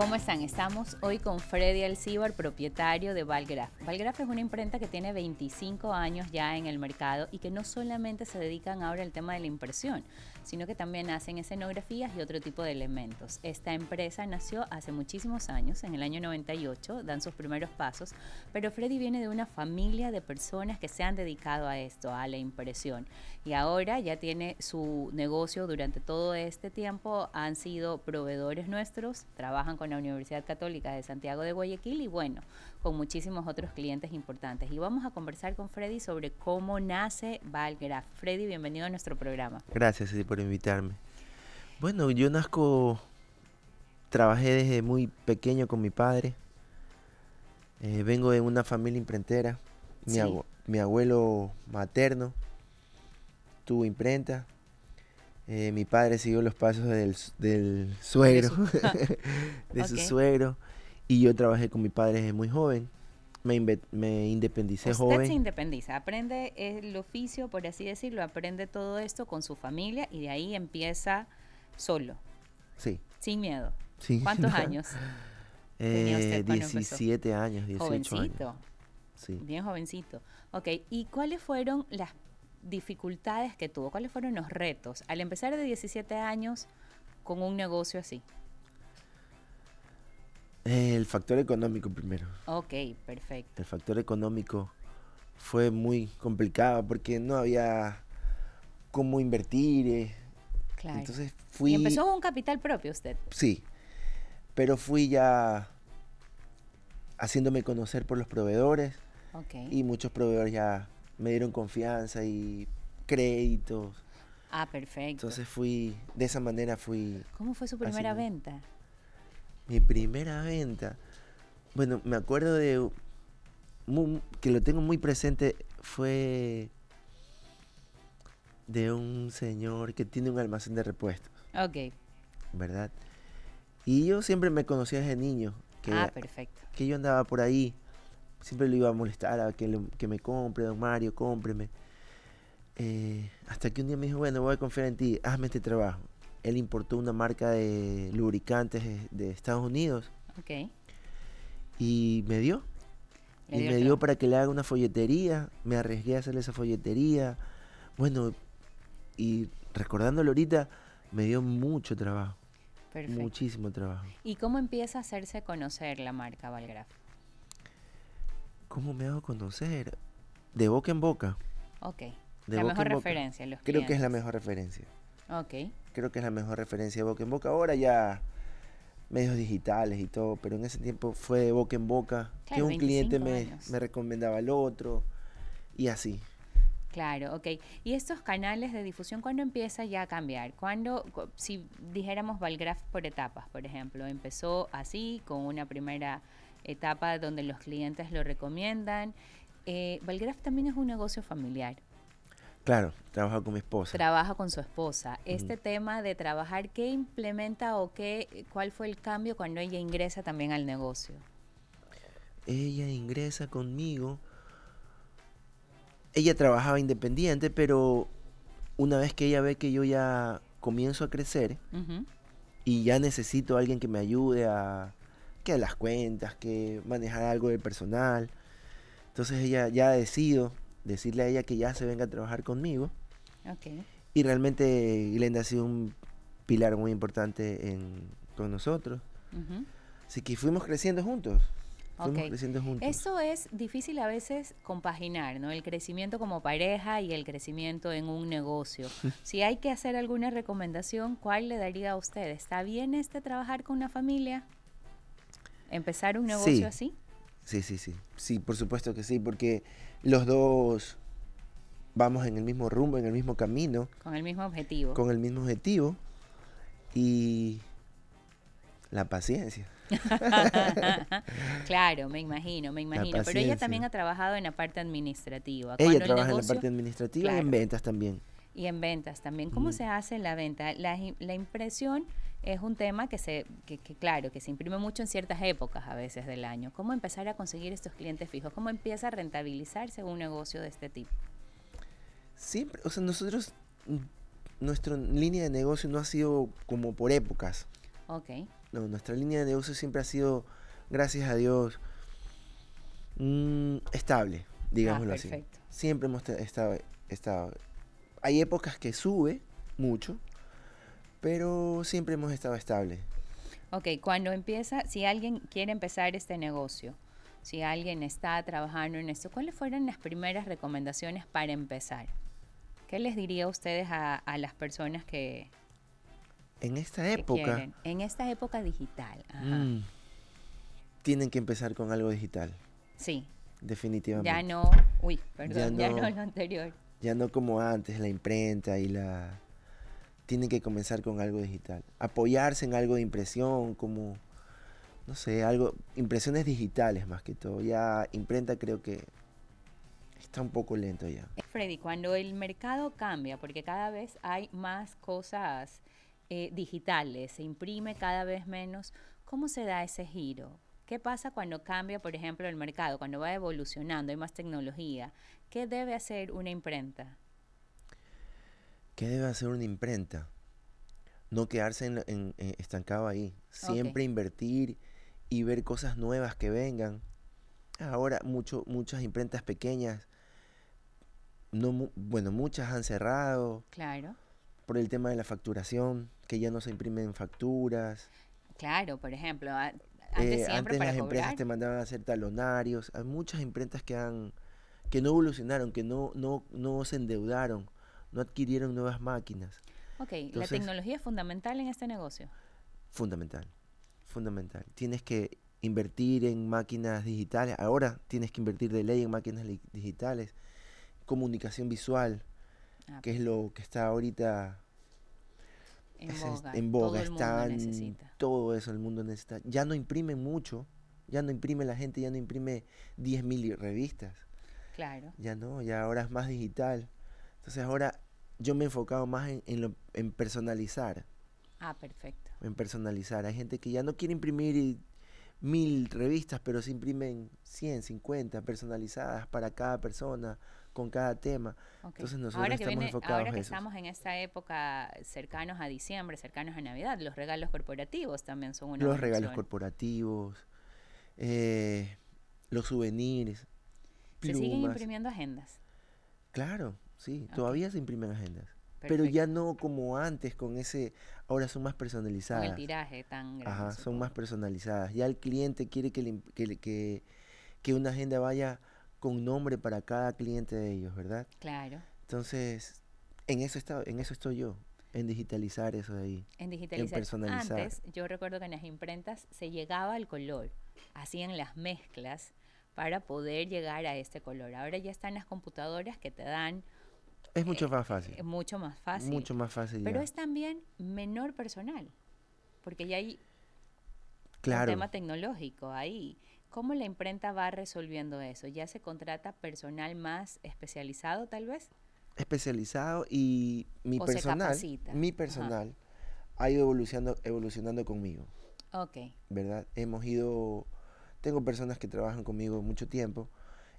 ¿Cómo están? Estamos hoy con Freddy Alcibar, propietario de Valgraf. Valgraf es una imprenta que tiene 25 años ya en el mercado y que no solamente se dedican ahora al tema de la impresión, sino que también hacen escenografías y otro tipo de elementos. Esta empresa nació hace muchísimos años, en el año 98, dan sus primeros pasos, pero Freddy viene de una familia de personas que se han dedicado a esto, a la impresión. Y ahora ya tiene su negocio durante todo este tiempo, han sido proveedores nuestros, trabajan con la Universidad Católica de Santiago de Guayaquil y bueno, con muchísimos otros clientes importantes. Y vamos a conversar con Freddy sobre cómo nace Valgraf. Freddy, bienvenido a nuestro programa. Gracias, por invitarme. Bueno, yo nazco, trabajé desde muy pequeño con mi padre. Eh, vengo de una familia imprentera. Mi, abuelo materno tuvo imprenta. Eh, mi padre siguió los pasos del, suegro, de, su, suegro. Y yo trabajé con mi padre desde muy joven me, me independicé Usted se independiza, aprende eh, el oficio, por así decirlo, aprende todo esto con su familia y de ahí empieza solo. Sí. Sin miedo. Sí. ¿Cuántos años? Eh, tenía usted eh, 17 años, 18 jovencito. Sí. Bien jovencito. Ok, ¿y cuáles fueron las dificultades que tuvo? ¿Cuáles fueron los retos al empezar de 17 años con un negocio así? El factor económico primero. Ok, perfecto. El factor económico fue muy complicado porque no había cómo invertir. Eh. Claro. Entonces fui... Y empezó con un capital propio usted. Sí, pero fui ya haciéndome conocer por los proveedores. Okay. Y muchos proveedores ya me dieron confianza y créditos. Ah, perfecto. Entonces fui, de esa manera fui... ¿Cómo fue su primera venta? Mi primera venta. Bueno, me acuerdo de. que lo tengo muy presente. Fue. De un señor que tiene un almacén de repuestos. Ok. ¿Verdad? Y yo siempre me conocía desde niño. Que, ah, perfecto. Que yo andaba por ahí. Siempre lo iba a molestar a que, que me compre, don Mario, cómpreme. Eh, hasta que un día me dijo, bueno, voy a confiar en ti, hazme este trabajo él importó una marca de lubricantes de Estados Unidos. Y me dio. y me dio para que le haga una folletería. Me arriesgué a hacerle esa folletería. Bueno, y recordándolo ahorita, me dio mucho trabajo. Perfecto. Muchísimo trabajo. ¿Y cómo empieza a hacerse conocer la marca Valgraf? ¿Cómo me hago conocer? De boca en boca. Ok. la mejor referencia. Creo que es la mejor referencia. Creo que es la mejor referencia de boca en boca. Ahora ya medios digitales y todo, pero en ese tiempo fue de boca en boca, que un cliente me, recomendaba al otro y así. Claro, ok. ¿Y estos canales de difusión cuándo empieza ya a cambiar? Cuando, si dijéramos Valgraf por etapas, por ejemplo, empezó así, con una primera etapa donde los clientes lo recomiendan? Eh, Valgraph también es un negocio familiar. Claro, trabaja con mi esposa. Trabaja con su esposa. Este tema de trabajar, ¿qué implementa o qué, cuál fue el cambio cuando ella ingresa también al negocio? Ella ingresa conmigo. Ella trabajaba independiente, pero una vez que ella ve que yo ya comienzo a crecer y ya necesito alguien que me ayude a que las cuentas, que manejar algo del personal. Entonces ella ya ha decidido decirle a ella que ya se venga a trabajar conmigo. Y realmente Glenda ha sido un pilar muy importante con nosotros. Así que fuimos creciendo juntos. creciendo juntos. Eso es difícil a veces compaginar, ¿no? El crecimiento como pareja y el crecimiento en un negocio. si hay que hacer alguna recomendación, ¿cuál le daría a usted? ¿Está bien este trabajar con una familia? ¿Empezar un negocio así? Sí, sí, sí. Sí, por supuesto que sí, porque los dos vamos en el mismo rumbo, en el mismo camino. Con el mismo objetivo. Con el mismo objetivo. Y la paciencia. claro, me imagino, me imagino. Pero ella también ha trabajado en la parte administrativa. Ella trabaja en la parte administrativa y en ventas también y en ventas también. ¿Cómo mm. se hace la venta? La, impresión es un tema que, se, que, claro, que se imprime mucho en ciertas épocas a veces del año. ¿Cómo empezar a conseguir estos clientes fijos? ¿Cómo empieza a rentabilizarse un negocio de este tipo? Siempre, o sea, nosotros, mm, nuestra línea de negocio no ha sido como por épocas. Ok. nuestra línea de negocio siempre ha sido, gracias a Dios, mm, estable, ah, digámoslo así. Siempre hemos estado, estado hay épocas que sube mucho, pero siempre hemos estado estable. Ok, cuando empieza, si alguien quiere empezar este negocio, si alguien está trabajando en esto, ¿cuáles fueron las primeras recomendaciones para empezar? ¿Qué les diría a ustedes a, las personas que... En esta época... En esta época digital. Mm. tienen que empezar con algo digital. Sí. Definitivamente. Ya no... Uy, perdón, ya no lo anterior. Ya no como antes, la imprenta y la... Tienen que comenzar con algo digital. Apoyarse en algo de impresión, como, no sé, algo... Impresiones digitales más que todo. Ya imprenta creo que está un poco lento ya. Freddy, cuando el mercado cambia, porque cada vez hay más cosas eh, digitales, se imprime cada vez menos, ¿cómo se da ese giro? ¿Qué pasa cuando cambia, por ejemplo, el mercado, cuando va evolucionando, hay más tecnología? ¿Qué debe hacer una imprenta? ¿Qué debe hacer una imprenta? No quedarse en, eh, estancado ahí, siempre invertir y ver cosas nuevas que vengan. Ahora mucho, muchas imprentas pequeñas, no, bueno, muchas han cerrado. Claro. Por el tema de la facturación, que ya no se imprimen facturas. Claro, por ejemplo, ah, eh, antes, las empresas te mandaban a hacer talonarios. Hay muchas imprentas que han que no evolucionaron, que no, no, no se endeudaron, no adquirieron nuevas máquinas. Ok, la tecnología es fundamental en este negocio. Fundamental, fundamental. Tienes que invertir en máquinas digitales. Ahora tienes que invertir de ley en máquinas digitales, comunicación visual, ah, que es lo que está ahorita en boga. En todo todo eso el mundo necesita. Ya no imprime mucho, ya no imprime la gente, ya no imprime 10.000 revistas. Claro. Ya no, ya ahora es más digital. Entonces ahora yo me he enfocado más en, lo, en personalizar. Ah, perfecto. En personalizar. Hay gente que ya no quiere imprimir mil revistas, pero se imprimen 100, 50 personalizadas para cada persona con cada tema. Entonces nosotros ahora que estamos ahora que en estamos en esta época cercanos a diciembre, cercanos a Navidad, los regalos corporativos también son una Los regalos corporativos, eh, los souvenirs. Se siguen imprimiendo agendas. Claro, sí, todavía se imprimen agendas. Pero ya no como antes, con ese, ahora son más personalizadas. Con el tiraje tan grande. Ajá, son más personalizadas. Ya el cliente quiere que, que una agenda vaya con nombre para cada cliente de ellos, ¿verdad? Claro. Entonces, en eso, está, en eso estoy yo, en digitalizar eso de ahí. En digitalizar. En personalizar. Antes, yo recuerdo que en las imprentas se llegaba al color, hacían las mezclas para poder llegar a este color. Ahora ya están las computadoras que te dan... Es mucho eh, más fácil. Es eh, mucho más fácil. Mucho más fácil. Pero es también menor personal, porque ya hay claro. un tema tecnológico ahí. ¿Cómo la imprenta va resolviendo eso? ¿Ya se contrata personal más especializado tal vez? Especializado y mi personal, mi personal ha ido evolucionando, evolucionando conmigo. Ok. ¿Verdad? Hemos ido, tengo personas que trabajan conmigo mucho tiempo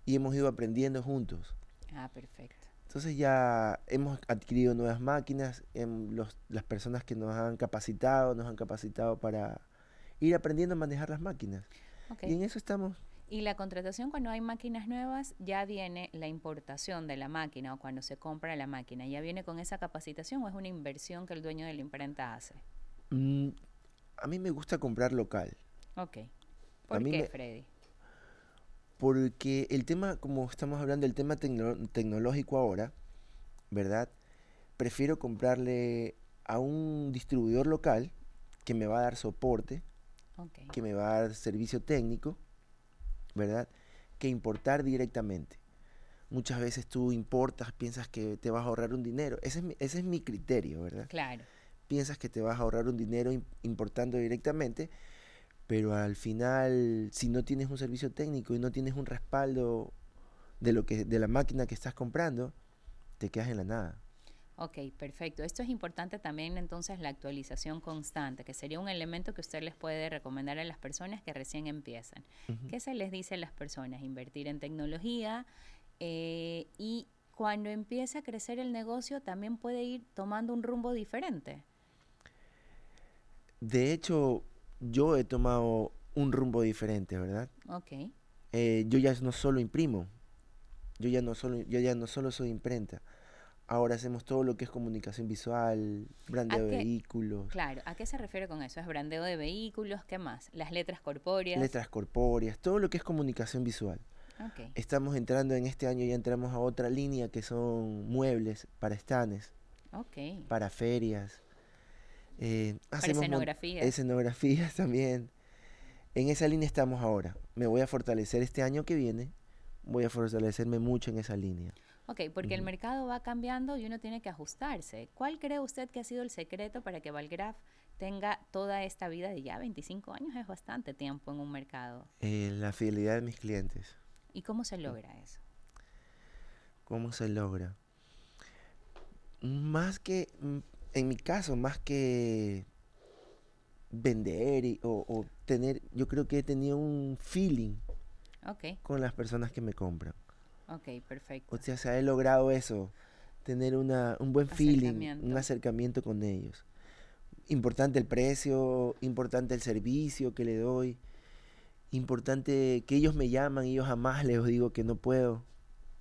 y hemos ido aprendiendo juntos. Ah, perfecto. Entonces ya hemos adquirido nuevas máquinas, em, las personas que nos han capacitado, nos han capacitado para ir aprendiendo a manejar las máquinas. Y en eso estamos. Y la contratación cuando hay máquinas nuevas ya viene la importación de la máquina o cuando se compra la máquina, ya viene con esa capacitación o es una inversión que el dueño de la imprenta hace. Mm, a mí me gusta comprar local. Ok. ¿Por qué, Freddy? Porque el tema, como estamos hablando, del tema tecnológico ahora, ¿verdad? Prefiero comprarle a un distribuidor local que me va a dar soporte, que me va a dar servicio técnico, ¿verdad? Que importar directamente. Muchas veces tú importas, piensas que te vas a ahorrar un dinero. Ese es mi, ese es mi criterio, ¿verdad? Claro. Piensas que te vas a ahorrar un dinero importando directamente, pero al final, si no tienes un servicio técnico y no tienes un respaldo de, lo que, de la máquina que estás comprando, te quedas en la nada. Ok, perfecto. Esto es importante también entonces la actualización constante, que sería un elemento que usted les puede recomendar a las personas que recién empiezan. ¿Qué se les dice a las personas? Invertir en tecnología eh, y cuando empieza a crecer el negocio también puede ir tomando un rumbo diferente. De hecho, yo he tomado un rumbo diferente, ¿verdad? Ok. Eh, yo ya no solo imprimo, yo ya no solo, yo ya no solo soy imprenta Ahora hacemos todo lo que es comunicación visual, brandeo de vehículos. Claro, ¿a qué se refiere con eso? ¿Es brandeo de vehículos? ¿Qué más? Las letras corpóreas. Letras corpóreas, todo lo que es comunicación visual. Estamos entrando en este año, ya entramos a otra línea que son muebles para estanes, para ferias. Eh, escenografías. Escenografías también. En esa línea estamos ahora. Me voy a fortalecer este año que viene voy a fortalecerme mucho en esa línea. Ok, porque el mercado va cambiando y uno tiene que ajustarse. ¿Cuál cree usted que ha sido el secreto para que Valgraf tenga toda esta vida de ya 25 años? Es bastante tiempo en un mercado. Eh, la fidelidad de mis clientes. ¿Y cómo se logra eso? ¿Cómo se logra? Más que, mm, en mi caso, más que vender o, o, tener, yo creo que he tenido un feeling con las personas que me compran. Ok, perfecto. O sea, se ha logrado eso, tener una, un buen feeling, un acercamiento con ellos. Importante el precio, importante el servicio que le doy, importante que ellos me llaman y yo jamás les digo que no puedo.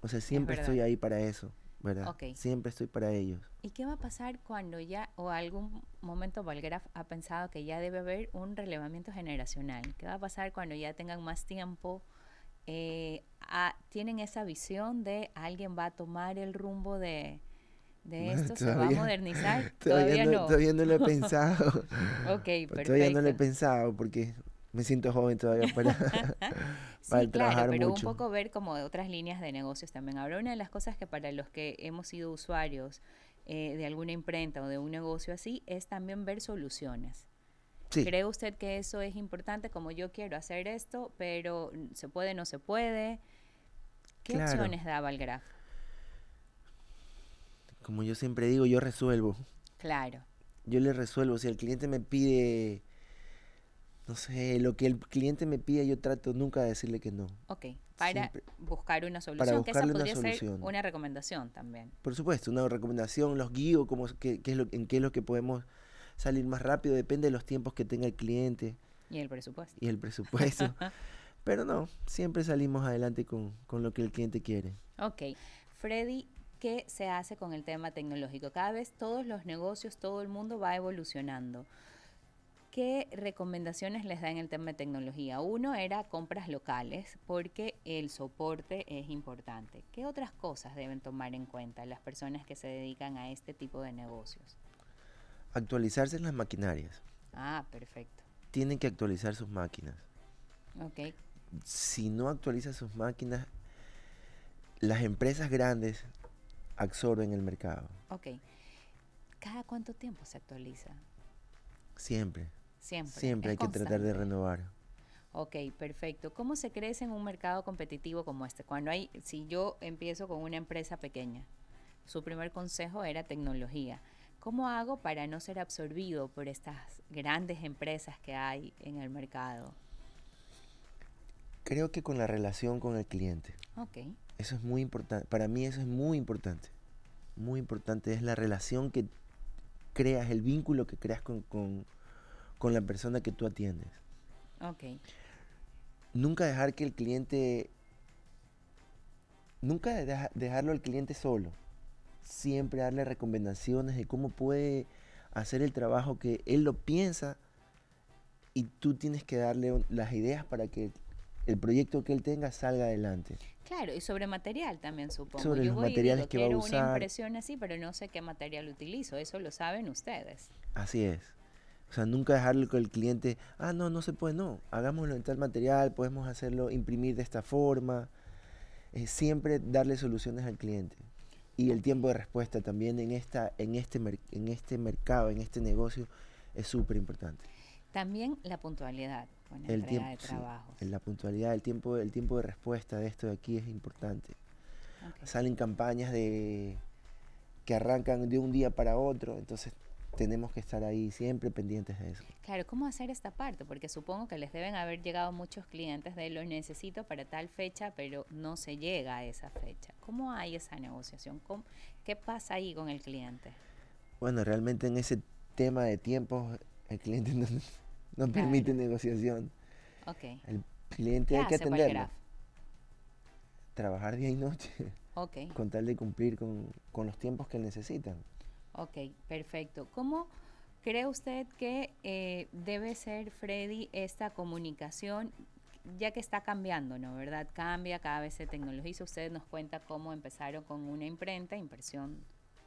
O sea, siempre estoy ahí para eso. ¿verdad? Okay. Siempre estoy para ellos. ¿Y qué va a pasar cuando ya, o algún momento Valgraf ha pensado que ya debe haber un relevamiento generacional? ¿Qué va a pasar cuando ya tengan más tiempo eh, ah, tienen esa visión de alguien va a tomar el rumbo de, esto, se va a modernizar. Todavía, no, Todavía no lo he pensado. Todavía no lo he pensado porque me siento joven todavía para, trabajar claro, pero un poco ver como otras líneas de negocios también. Ahora, una de las cosas que para los que hemos sido usuarios eh, de alguna imprenta o de un negocio así es también ver soluciones. ¿Cree usted que eso es importante? Como yo quiero hacer esto, pero mm, se puede, no se puede. ¿Qué opciones daba el graf? Como yo siempre digo, yo resuelvo. Claro. Yo le resuelvo. Si el cliente me pide, no sé, lo que el cliente me pide, yo trato nunca de decirle que no. Ok, para buscar una solución, que esa podría ser una recomendación también. Por supuesto, una recomendación, los guío como en qué es lo que podemos salir más rápido, depende de los tiempos que tenga el cliente. Y el presupuesto. Y el presupuesto. Pero no, siempre salimos adelante con, con lo que el cliente quiere. Ok. Freddy, ¿qué se hace con el tema tecnológico? Cada vez todos los negocios, todo el mundo va evolucionando. ¿Qué recomendaciones les da en el tema de tecnología? Uno era compras locales, porque el soporte es importante. ¿Qué otras cosas deben tomar en cuenta las personas que se dedican a este tipo de negocios? Actualizarse en las maquinarias. Ah, perfecto. Tienen que actualizar sus máquinas. Ok. Si no actualizan sus máquinas, las empresas grandes absorben el mercado. Ok. ¿Cada cuánto tiempo se actualiza? Siempre. Siempre. Siempre hay que tratar de renovar. Ok, perfecto. ¿Cómo se crece en un mercado competitivo como este? Cuando hay, si yo empiezo con una empresa pequeña, su primer consejo era tecnología. ¿Cómo hago para no ser absorbido por estas grandes empresas que hay en el mercado? Creo que con la relación con el cliente. Ok. Eso es muy importante. Para mí eso es muy importante. Muy importante es la relación que creas, el vínculo que creas con, la persona que tú atiendes. Ok. Nunca dejar que el cliente... Nunca dejarlo al cliente solo siempre darle recomendaciones de cómo puede hacer el trabajo que él lo piensa y tú tienes que darle las ideas para que el proyecto que él tenga salga adelante. Claro, y sobre material también supongo. Sobre los materiales que va a usar. una impresión así, pero no sé qué material utilizo, eso lo saben ustedes. Así es. O sea, nunca dejarle con el cliente, ah, no, no se puede, no, hagámoslo en tal material, podemos hacerlo imprimir de esta forma. siempre darle soluciones al cliente y el tiempo de respuesta también en, esta, en, este, en este mercado, en este negocio, es súper importante. También la puntualidad con el tiempo, de trabajo. la puntualidad, el tiempo, el tiempo de respuesta de esto de aquí es importante. Salen campañas de que arrancan de un día para otro, entonces tenemos que estar ahí siempre pendientes de eso. Claro, ¿cómo hacer esta parte? Porque supongo que les deben haber llegado muchos clientes de los necesito para tal fecha, pero no se llega a esa fecha. ¿Cómo hay esa negociación? ¿Qué pasa ahí con el cliente? Bueno, realmente en ese tema de tiempo el cliente no, permite negociación. El cliente hay que atenderlo. Trabajar día y noche. Ok. Con tal de cumplir con los tiempos que necesitan. Ok, perfecto. ¿Cómo cree usted que eh, debe ser, Freddy, esta comunicación? Ya que está cambiando, ¿no? ¿Verdad? Cambia, cada vez se tecnologiza. Usted nos cuenta cómo empezaron con una imprenta, impresión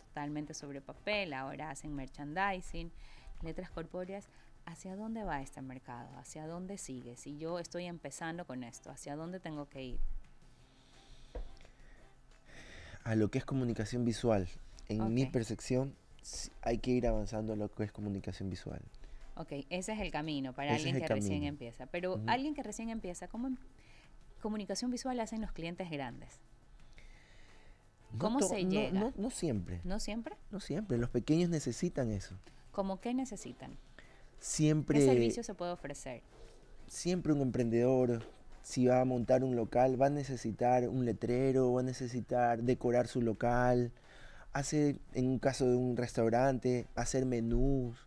totalmente sobre papel, ahora hacen merchandising, letras corpóreas. ¿Hacia dónde va este mercado? ¿Hacia dónde sigue? Si yo estoy empezando con esto, ¿hacia dónde tengo que ir? A lo que es comunicación visual, en mi percepción, hay que ir avanzando lo que es comunicación visual. Ok, ese es el camino para alguien que recién empieza. Pero alguien que recién empieza, ¿cómo em-, comunicación visual hacen los clientes grandes? ¿Cómo se llega? No, no, siempre. ¿No siempre? No siempre. Los pequeños necesitan eso. ¿Cómo qué necesitan? Siempre. ¿Qué servicio se puede ofrecer? Siempre un emprendedor, si va a montar un local, va a necesitar un letrero, va a necesitar decorar su local, hacer, en un caso de un restaurante, hacer menús,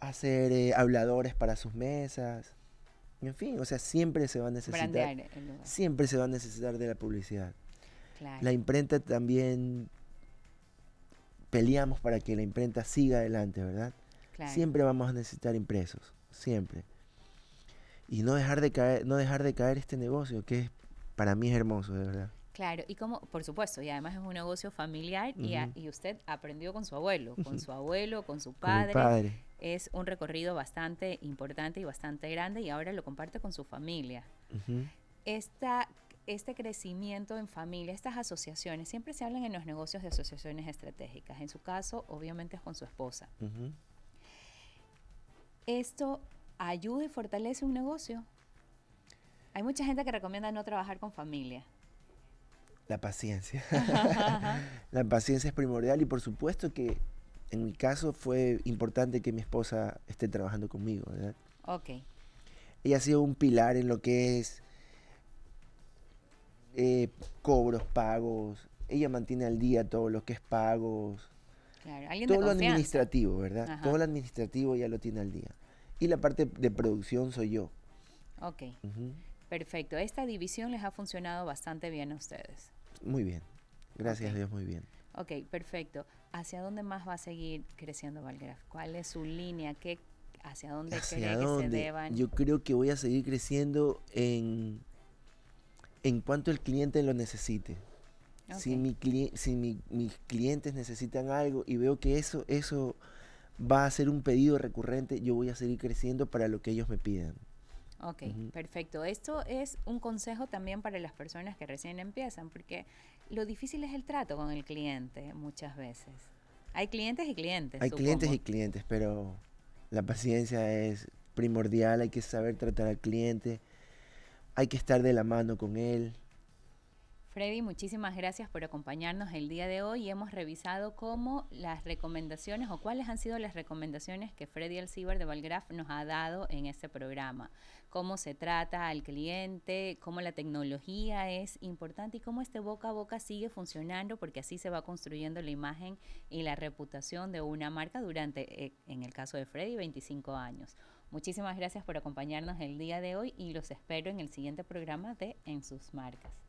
hacer eh, habladores para sus mesas. En fin, o sea, siempre se va a necesitar. Siempre se va a necesitar de la publicidad. La imprenta también peleamos para que la imprenta siga adelante, ¿verdad? Siempre vamos a necesitar impresos, siempre. Y no dejar de caer, no dejar de caer este negocio, que para mí es hermoso, de verdad. Claro, y como, por supuesto, y además es un negocio familiar y, usted aprendió con su abuelo, con su abuelo, con su padre. Es un recorrido bastante importante y bastante grande y ahora lo comparte con su familia. este crecimiento en familia, estas asociaciones, siempre se hablan en los negocios de asociaciones estratégicas. En su caso, obviamente es con su esposa. Esto ayuda y fortalece un negocio. Hay mucha gente que recomienda no trabajar con familia. La paciencia. la paciencia es primordial y por supuesto que en mi caso fue importante que mi esposa esté trabajando conmigo, Ok. Ella ha sido un pilar en lo que es eh, cobros, pagos. Ella mantiene al día todo lo que es pagos. Claro, todo lo administrativo, ¿verdad? Todo lo administrativo ya lo tiene al día. Y la parte de producción soy yo. Ok. Perfecto. Esta división les ha funcionado bastante bien a ustedes. Muy bien. Gracias a Dios, muy bien. Ok, perfecto. ¿Hacia dónde más va a seguir creciendo Valgraf? ¿Cuál es su línea? ¿Qué, ¿Hacia dónde ¿Hacia cree dónde? que se deban? Yo creo que voy a seguir creciendo en, en cuanto el cliente lo necesite. Si, mi si mis clientes necesitan algo y veo que eso, eso va a ser un pedido recurrente, yo voy a seguir creciendo para lo que ellos me pidan. Ok, perfecto. Esto es un consejo también para las personas que recién empiezan, porque lo difícil es el trato con el cliente muchas veces. Hay clientes y clientes. Hay clientes y clientes, pero la paciencia es primordial, hay que saber tratar al cliente, hay que estar de la mano con él, Freddy, muchísimas gracias por acompañarnos el día de hoy. Hemos revisado cómo las recomendaciones o cuáles han sido las recomendaciones que Freddy Alcibar de Valgraf nos ha dado en este programa. Cómo se trata al cliente, cómo la tecnología es importante y cómo este boca a boca sigue funcionando porque así se va construyendo la imagen y la reputación de una marca durante, eh, en el caso de Freddy, 25 años. Muchísimas gracias por acompañarnos el día de hoy y los espero en el siguiente programa de En sus marcas.